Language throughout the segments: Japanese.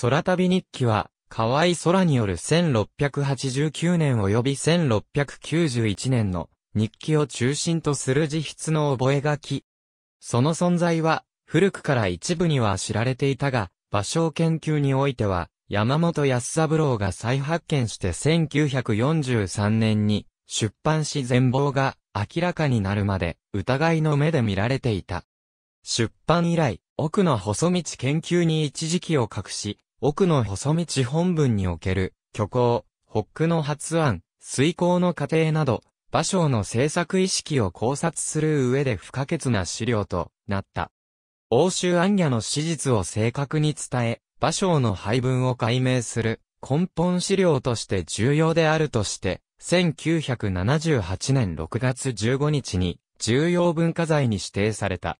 空旅日記は、河合空による1689年及び1691年の日記を中心とする自筆の覚書。その存在は、古くから一部には知られていたが、場所研究においては、山本安三郎が再発見して1943年に出版し全貌が明らかになるまで疑いの目で見られていた。出版以来、奥の細道研究に一時期を隠し、奥の細道本文における、虚構、北区の発案、遂行の過程など、芭蕉の制作意識を考察する上で不可欠な資料となった。欧州暗夜の史実を正確に伝え、芭蕉の配分を解明する根本資料として重要であるとして、1978年6月15日に重要文化財に指定された。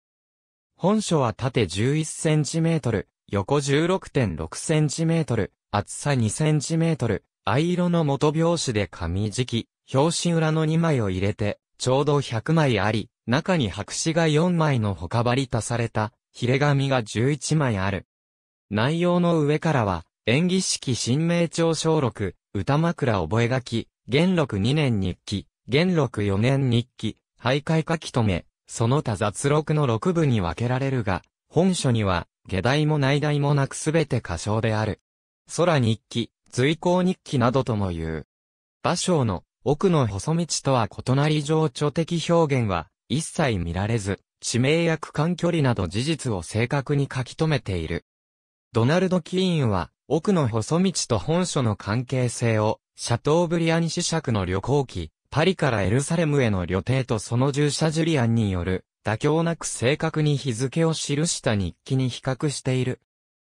本書は縦 11cm、横 16.6cm、厚さ 2cm、藍色の元拍子で紙敷き、表紙裏の2枚を入れて、ちょうど100枚あり、中に白紙が4枚のほかばり足された、ヒレ紙が11枚ある。内容の上からは、演技式新名帳小録、歌枕覚書、元禄2年日記、元禄4年日記、徘徊書き留め、その他雑録の6部に分けられるが、本書には、下題も内題もなくすべて歌唱である。空日記、随行日記などとも言う。馬章の奥の細道とは異なり情緒的表現は一切見られず、地名や区間距離など事実を正確に書き留めている。ドナルド・キーンは、奥の細道と本書の関係性を、シャトーブリアン子爵の旅行記、パリからエルサレムへの旅程とその従者ジュリアンによる、妥協なく正確に日付を記した日記に比較している。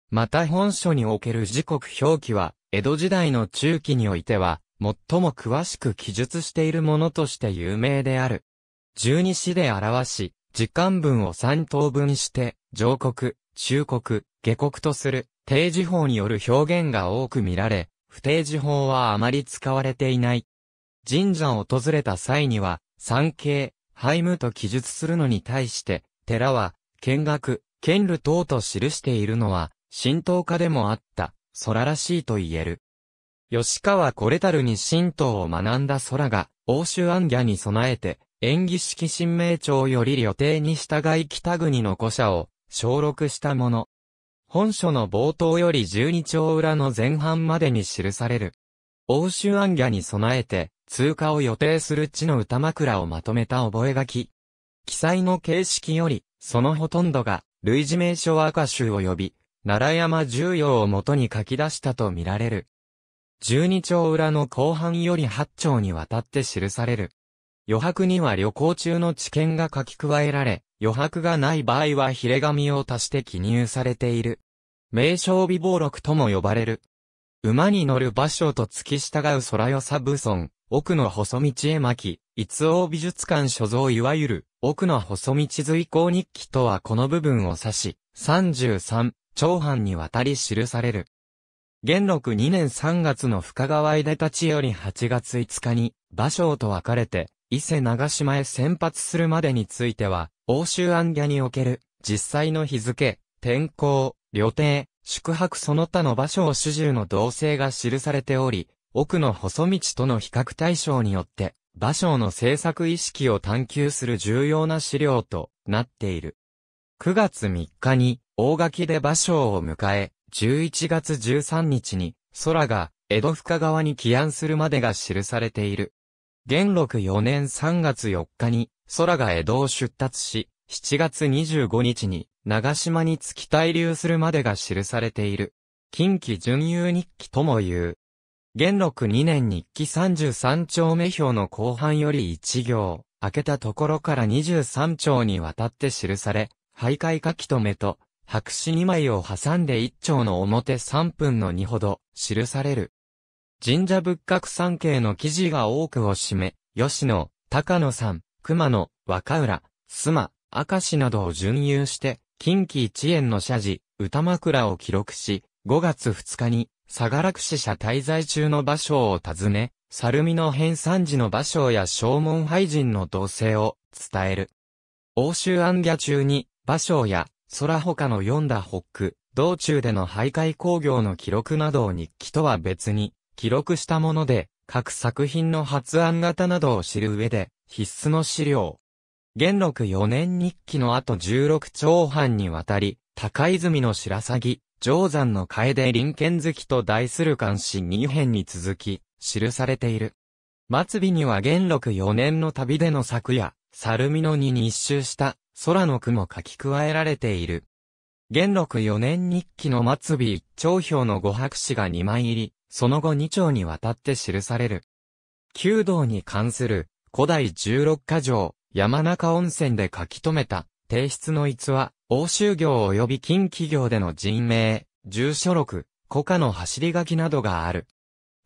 また本書における時刻表記は、江戸時代の中期においては、最も詳しく記述しているものとして有名である。十二支で表し、時間分を三等分して、上国、中国、下国とする、定時法による表現が多く見られ、不定時法はあまり使われていない。神社を訪れた際には、参詣、拝務と記述するのに対して、寺は、見学、見る等と記しているのは、神道家でもあった、空らしいと言える。吉川これたるに神道を学んだ空が、欧州安家に備えて、演技式神明朝より予定に従い北国の古社を、小録したもの。本書の冒頭より十二丁裏の前半までに記される。欧州安家に備えて、通過を予定する地の歌枕をまとめた覚書。記載の形式より、そのほとんどが、類似名称赤州を及び、奈良山重要をもとに書き出したとみられる。十二丁裏の後半より八丁にわたって記される。余白には旅行中の知見が書き加えられ、余白がない場合はヒレ紙を足して記入されている。名称美暴録とも呼ばれる。馬に乗る場所と突き従う空よさ武村、奥の細道絵巻、豆王美術館所蔵いわゆる、奥の細道随行日記とはこの部分を指し、33、長藩にわたり記される。元禄2年3月の深川出立ちより8月5日に、馬将と別れて、伊勢長島へ先発するまでについては、欧州安家における、実際の日付、天候、旅程、宿泊その他の場所を主従の動静が記されており、奥の細道との比較対象によって、馬匠の制作意識を探求する重要な資料となっている。9月3日に大垣で馬匠を迎え、11月13日に空が江戸深川に起案するまでが記されている。元禄4年3月4日に空が江戸を出立し、7月25日に長島に月滞留するまでが記されている。近畿巡遊日記とも言う。元禄2年日記33丁目表の後半より1行、開けたところから23丁にわたって記され、徘徊書き留めと、白紙2枚を挟んで1丁の表3分の2ほど、記される。神社仏閣三景の記事が多くを占め、吉野、高野さん、熊野、若浦、須磨、明石などを準遊して、近畿一円の社寺、歌枕を記録し、5月2日に、相楽死者滞在中の芭蕉を訪ね、猿見の編参時の芭蕉や正門廃人の動静を伝える。欧州暗夜中に、芭蕉や、空他の読んだ北区、道中での徘徊工業の記録などを日記とは別に、記録したもので、各作品の発案型などを知る上で、必須の資料。元禄4年日記の後16長藩にわたり、高泉の白鷺、定山の楓林剣好きと題する漢詩2編に続き、記されている。末尾には元禄四年の旅での作や、猿見野に日周した空の句も書き加えられている。元禄四年日記の末尾一表の五白紙が2枚入り、その後2丁にわたって記される。弓道に関する古代十六箇条、山中温泉で書き留めた提出の逸話、欧州業及び近企業での人名、住所録、古家の走り書きなどがある。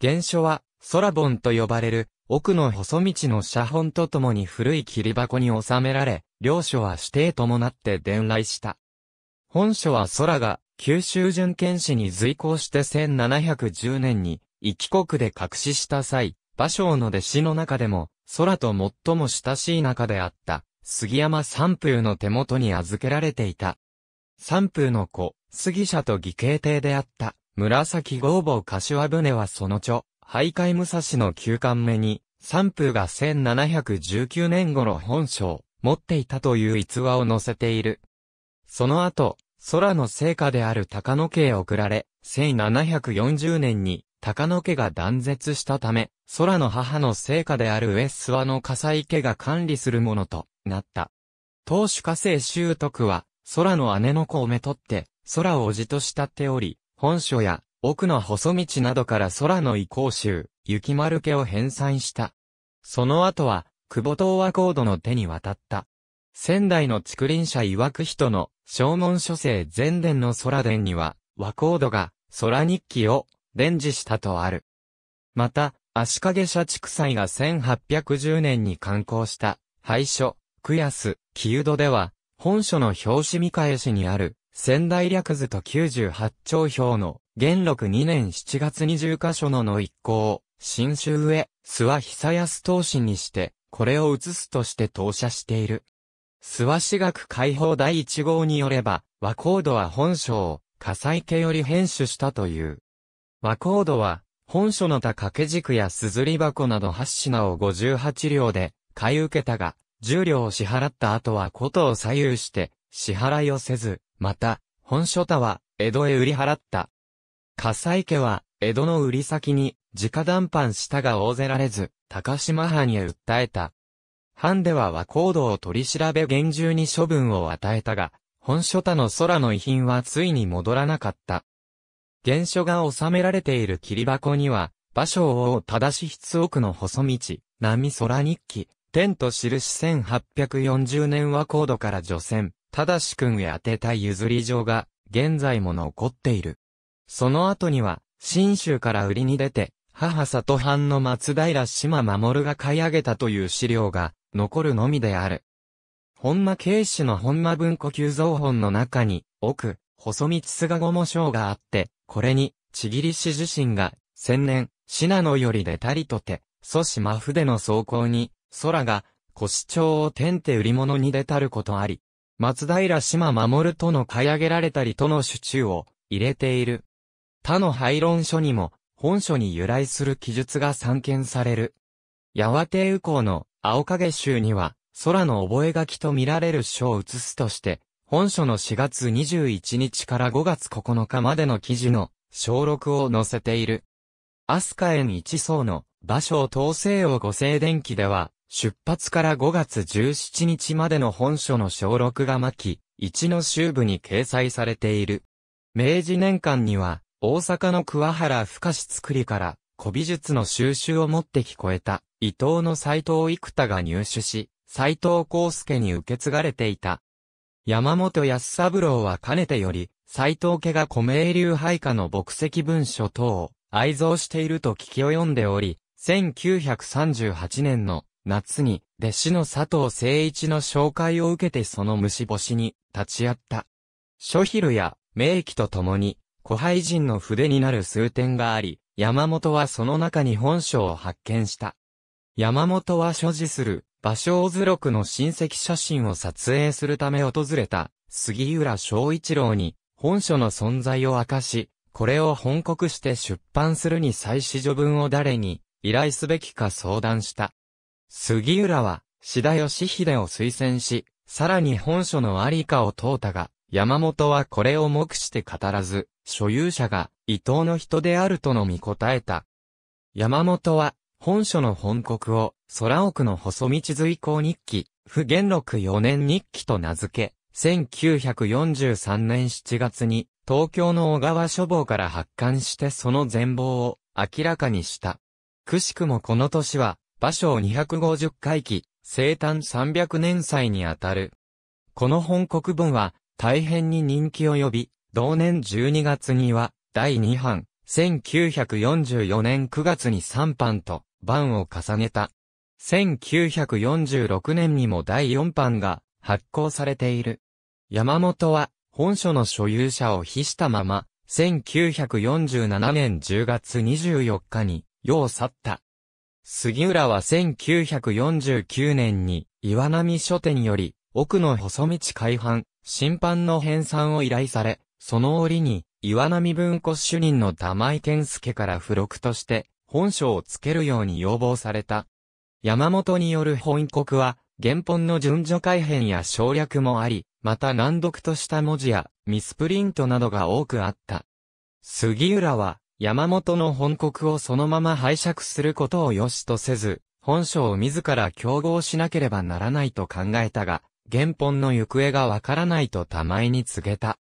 原書は、空本と呼ばれる、奥の細道の写本とともに古い切り箱に収められ、両書は指定伴って伝来した。本書は空が、九州巡検使に随行して1710年に、一国で隠しした際、馬蕉の弟子の中でも、空と最も親しい中であった、杉山三風の手元に預けられていた。三風の子、杉社と義兄弟であった、紫合房柏船はその著、徘徊武蔵の休館目に、三風が1719年頃本性、持っていたという逸話を載せている。その後、空の聖火である高野家へ送られ、1740年に高野家が断絶したため、空の母の聖火である上諏訪の笠井家が管理するものとなった。当主家政修徳は、空の姉の子をめとって、空をじと慕っており、本書や、奥の細道などから空の遺行集、雪丸家を編纂した。その後は、久保東和高度の手に渡った。仙台の竹林社曰く人の、正門書生前伝の空伝には、和高度が、空日記を、伝授したとある。また、足影社畜祭が1810年に刊行した、廃書、奥安、清戸では、本書の表紙見返しにある、仙台略図と九十八丁表の、元禄二年七月二十箇所のの一行、新州上、諏訪久安投資にして、これを移すとして投射している。諏訪私学解放第一号によれば、和光度は本書を、火災家より編集したという。和光度は、本書の他掛け軸や硯箱など八品を五十八両で、買い受けたが、重量を支払った後はことを左右して、支払いをせず、また、本書田は、江戸へ売り払った。笠井家は、江戸の売り先に、直談判したが大勢られず、高島藩へ訴えた。藩では和光動を取り調べ厳重に処分を与えたが、本書多の空の遺品はついに戻らなかった。原書が収められている霧箱には、芭蕉を正し筆奥の細道、波空日記、天と印1840年は高度から除染、ただし君へ宛てた譲り状が、現在も残っている。その後には、新州から売りに出て、母里藩の松平島守が買い上げたという資料が、残るのみである。本間慶氏の本間文庫急造本の中に、奥、細道菅五も章があって、これに、ちぎり氏自身が、千年、信濃より出たりとて、祖師真筆の走行に、空が、腰町を天手売り物に出たることあり、松平島守との買い上げられたりとの手中を入れている。他の廃論書にも、本書に由来する記述が散見される。八和帝右行の青影集には、空の覚書と見られる書を写すとして、本書の4月21日から5月9日までの記事の小録を載せている。飛鳥園一層の芭蕉東西を五星伝記では、出発から5月17日までの本書の小録が巻き、一の州部に掲載されている。明治年間には、大阪の桑原深志作りから、古美術の収集を持って聞こえた、伊藤の斎藤幾田が入手し、斎藤康介に受け継がれていた。山本安三郎はかねてより、斎藤家が古明流配下の牧石文書等を愛蔵していると聞き及んでおり、1938年の夏に、弟子の佐藤誠一の紹介を受けてその虫干しに立ち会った。諸昼や名器と共に、古廃人の筆になる数点があり、山本はその中に本書を発見した。山本は所持する、芭蕉図録の親戚写真を撮影するため訪れた、杉浦昭一郎に、本書の存在を明かし、これを本国して出版するに際子序文を誰に、依頼すべきか相談した。杉浦は、志田義秀を推薦し、さらに本書のありかを問うたが、山本はこれを目して語らず、所有者が伊藤の人であるとのみ答えた。山本は、本書の本国を、空奥の細道随行日記、不元禄四年日記と名付け、1943年7月に、東京の小川書房から発刊してその全貌を明らかにした。くしくもこの年は、馬章250回忌、生誕300年祭にあたる。この本国文は、大変に人気を呼び、同年12月には、第2版、1944年9月に3版と、版を重ねた。1946年にも第4版が発行されている。山本は本書の所有者を非したまま、1947年10月24日に、世を去った。杉浦は1949年に岩波書店より奥の細道改版、審判の編纂を依頼され、その折に岩波文庫主任の玉井健介から付録として本書を付けるように要望された。山本による本国は原本の順序改変や省略もあり、また難読とした文字やミスプリントなどが多くあった。杉浦は山本の本国をそのまま拝借することを良しとせず、本省を自ら競合しなければならないと考えたが、原本の行方がわからないと玉井に告げた。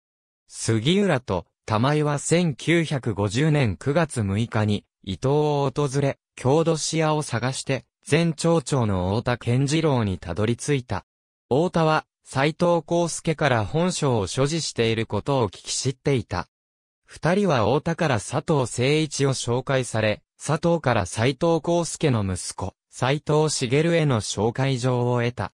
杉浦と玉井は1950年9月6日に伊東を訪れ、郷土市屋を探して、前町長の太田健次郎にたどり着いた。太田は、斎藤康介から本省を所持していることを聞き知っていた。二人は大田から佐藤誠一を紹介され、佐藤から斎藤康介の息子、斎藤茂への紹介状を得た。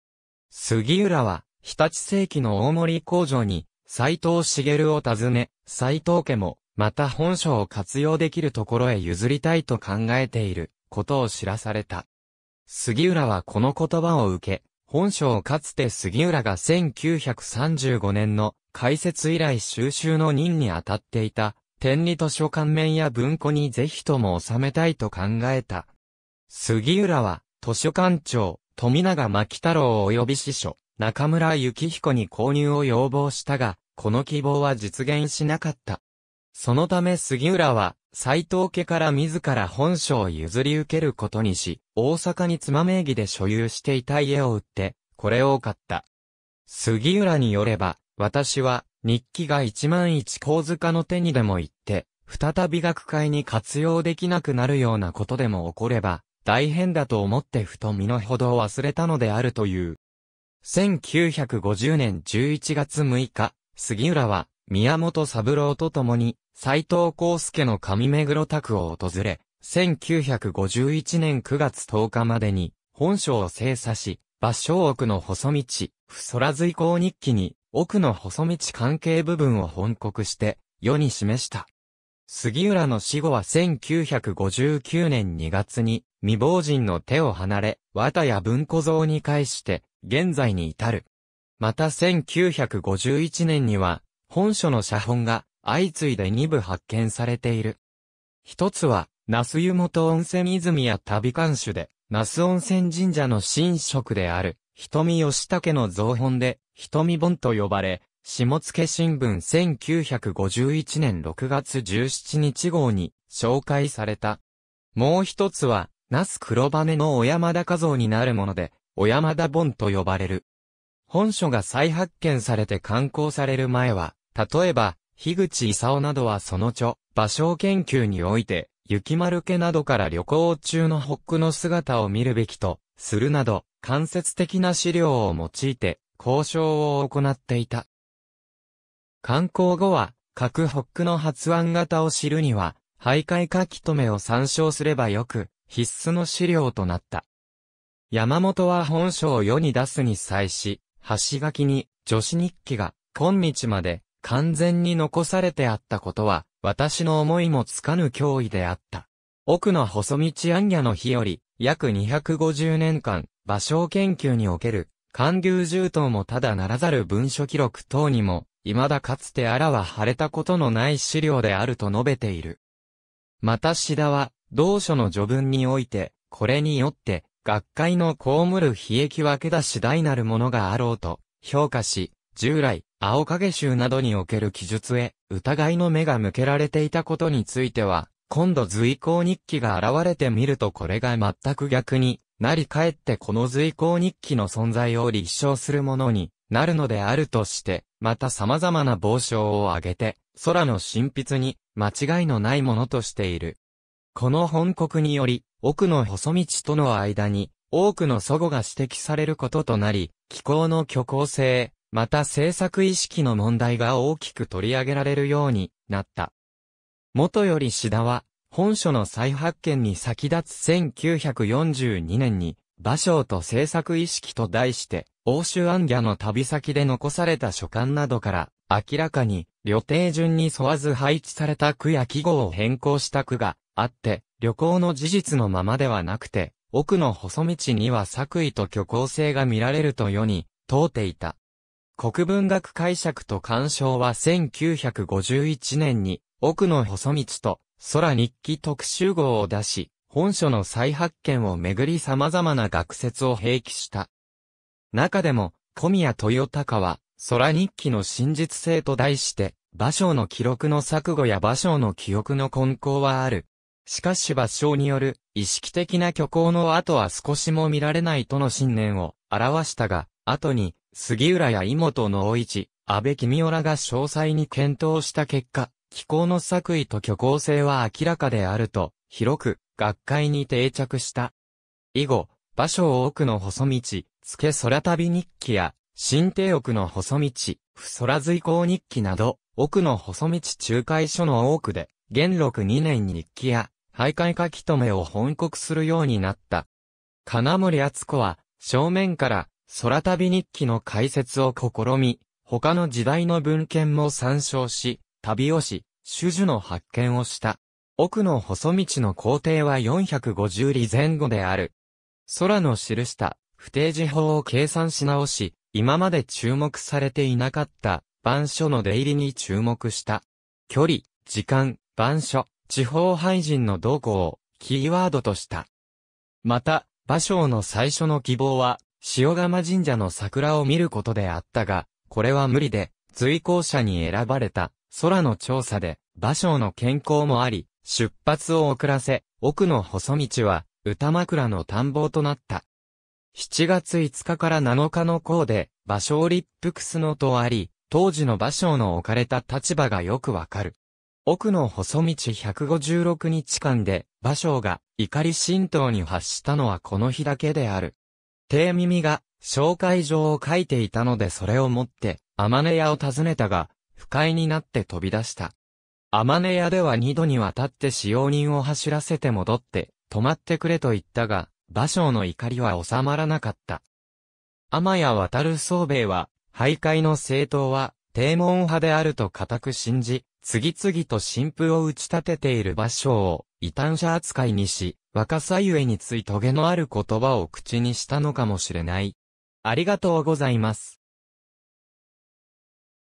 杉浦は、日立世紀の大森工場に、斎藤茂を訪ね、斎藤家も、また本書を活用できるところへ譲りたいと考えている、ことを知らされた。杉浦はこの言葉を受け、本書をかつて杉浦が1935年の開設以来収集の任に当たっていた、天理図書館面や文庫にぜひとも収めたいと考えた。杉浦は、図書館長、富永牧太郎及び師書、中村幸彦に購入を要望したが、この希望は実現しなかった。そのため杉浦は、斎藤家から自ら本書を譲り受けることにし、大阪に妻名義で所有していた家を売って、これを買った。杉浦によれば、私は、日記が一万一小塚の手にでも行って、再び学会に活用できなくなるようなことでも起これば、大変だと思ってふと身の程を忘れたのであるという。1950年11月6日、杉浦は、宮本三郎と共に、斎藤康介の上目黒宅を訪れ、1951年9月10日までに、本書を精査し、場所奥の細道、不空随行日記に、奥の細道関係部分を本告して、世に示した。杉浦の死後は1959年2月に未亡人の手を離れ、綿や文庫像に返して、現在に至る。また1951年には、本書の写本が相次いで二部発見されている。一つは、那須湯本温泉泉や旅館主で、那須温泉神社の神職である、瞳吉武の造本で、瞳本と呼ばれ、下野新聞1951年6月17日号に紹介された。もう一つは、那須黒羽の小山田画像になるもので、小山田本と呼ばれる。本書が再発見されて刊行される前は、例えば、樋口勲などはその著、場所研究において、雪丸家などから旅行中のホックの姿を見るべきと、するなど、間接的な資料を用いて、交渉を行っていた。観光後は、各ホックの発案型を知るには、徘徊書き留めを参照すればよく、必須の資料となった。山本は本書を世に出すに際し、橋書きに、女子日記が、今日まで、完全に残されてあったことは、私の思いもつかぬ脅威であった。奥の細道暗夜の日より、約250年間、場所研究における、寒流重等もただならざる文書記録等にも、未だかつてあらは晴れたことのない資料であると述べている。また志田は、同書の序文において、これによって、学会の被る悲劇分けだし大なるものがあろうと、評価し、従来、青影集などにおける記述へ疑いの目が向けられていたことについては、今度随行日記が現れてみるとこれが全く逆になりかえってこの随行日記の存在を立証するものになるのであるとして、また様々な傍証を挙げて、空の神筆に間違いのないものとしている。この本国により、奥の細道との間に、多くの祖語が指摘されることとなり、気候の虚構性、また政策意識の問題が大きく取り上げられるようになった。元より志田は、本書の再発見に先立つ1942年に、芭蕉と政策意識と題して、欧州安家の旅先で残された書簡などから、明らかに、旅程順に沿わず配置された区や記号を変更した区があって、旅行の事実のままではなくて、奥の細道には作為と虚構性が見られると世に、問うていた。国文学解釈と鑑賞は1951年に、奥野細道と、空日記特集号を出し、本書の再発見をめぐり様々な学説を併記した。中でも、小宮豊隆は、空日記の真実性と題して、場所の記録の錯誤や場所の記憶の根拠はある。しかし場所による意識的な虚構の後は少しも見られないとの信念を表したが、後に杉浦や妹の大市、安倍君夫らが詳細に検討した結果、気候の作為と虚構性は明らかであると、広く、学会に定着した。以後、場所を奥の細道、付け空旅日記や、新帝奥の細道、不空随行日記など、奥の細道仲介所の多くで、元禄2年に日記や、徘徊書き留めを本告するようになった。金森敦子は、正面から、空旅日記の解説を試み、他の時代の文献も参照し、旅をし、種々の発見をした。奥の細道の工程は450里前後である。空の記した不定時法を計算し直し、今まで注目されていなかった板書の出入りに注目した。距離、時間、板書、地方廃人の動向をキーワードとした。また、芭蕉の最初の希望は、塩釜神社の桜を見ることであったが、これは無理で、随行者に選ばれた空の調査で、芭蕉の健康もあり、出発を遅らせ、奥の細道は、歌枕の探訪となった。7月5日から7日の項で、芭蕉立腹すのとあり、当時の芭蕉の置かれた立場がよくわかる。奥の細道156日間で、芭蕉が怒り神道に発したのはこの日だけである。低耳が紹介状を書いていたのでそれを持って、天音屋を訪ねたが、不快になって飛び出した。天音屋では二度にわたって使用人を走らせて戻って、止まってくれと言ったが、馬将の怒りは収まらなかった。天谷渡る宗兵衛は、徘徊の政党は、低門派であると固く信じ、次々と新婦を打ち立てている場所を、異端者扱いにし、若さゆえについとげのある言葉を口にしたのかもしれない。ありがとうございます。